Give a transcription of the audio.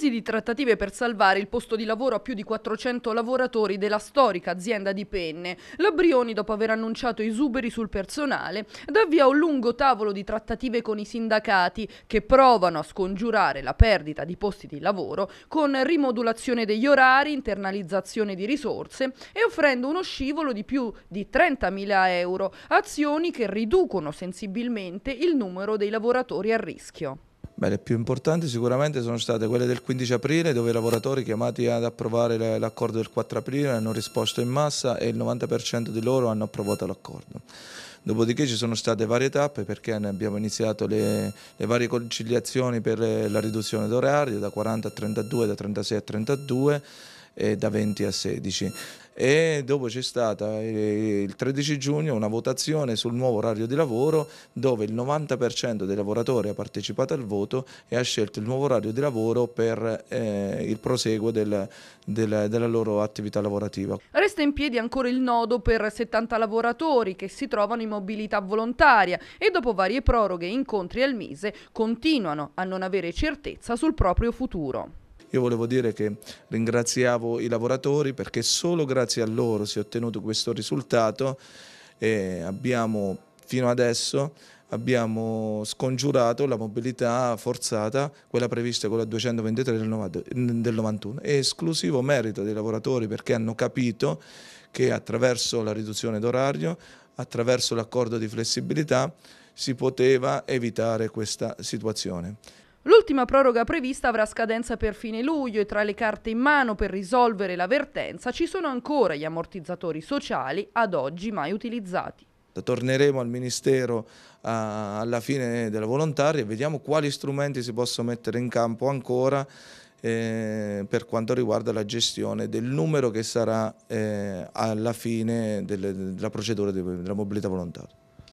mesi di trattative per salvare il posto di lavoro a più di 400 lavoratori della storica azienda di penne, la Brioni, dopo aver annunciato esuberi sul personale, dà via a un lungo tavolo di trattative con i sindacati che provano a scongiurare la perdita di posti di lavoro con rimodulazione degli orari, internalizzazione di risorse e offrendo uno scivolo di più di 30.000 euro, azioni che riducono sensibilmente il numero dei lavoratori a rischio. Beh, le più importanti sicuramente sono state quelle del 15 aprile, dove i lavoratori chiamati ad approvare l'accordo del 4 aprile hanno risposto in massa e il 90% di loro hanno approvato l'accordo. Dopodiché ci sono state varie tappe perché abbiamo iniziato le, le varie conciliazioni per la riduzione d'orario da 40 a 32, da 36 a 32 eh, da 20 a 16. E dopo c'è stata eh, il 13 giugno una votazione sul nuovo orario di lavoro dove il 90% dei lavoratori ha partecipato al voto e ha scelto il nuovo orario di lavoro per eh, il proseguo del, del, della loro attività lavorativa. Resta in piedi ancora il nodo per 70 lavoratori che si trovano in mobilità volontaria e dopo varie proroghe e incontri al mese continuano a non avere certezza sul proprio futuro. Io volevo dire che ringraziavo i lavoratori perché solo grazie a loro si è ottenuto questo risultato e abbiamo fino adesso abbiamo scongiurato la mobilità forzata, quella prevista con la 223 del 1991. È esclusivo merito dei lavoratori perché hanno capito che attraverso la riduzione d'orario, attraverso l'accordo di flessibilità, si poteva evitare questa situazione. L'ultima proroga prevista avrà scadenza per fine luglio e tra le carte in mano per risolvere l'avvertenza ci sono ancora gli ammortizzatori sociali ad oggi mai utilizzati. Torneremo al Ministero alla fine della volontaria e vediamo quali strumenti si possono mettere in campo ancora eh, per quanto riguarda la gestione del numero che sarà eh, alla fine delle, della procedura della mobilità volontaria.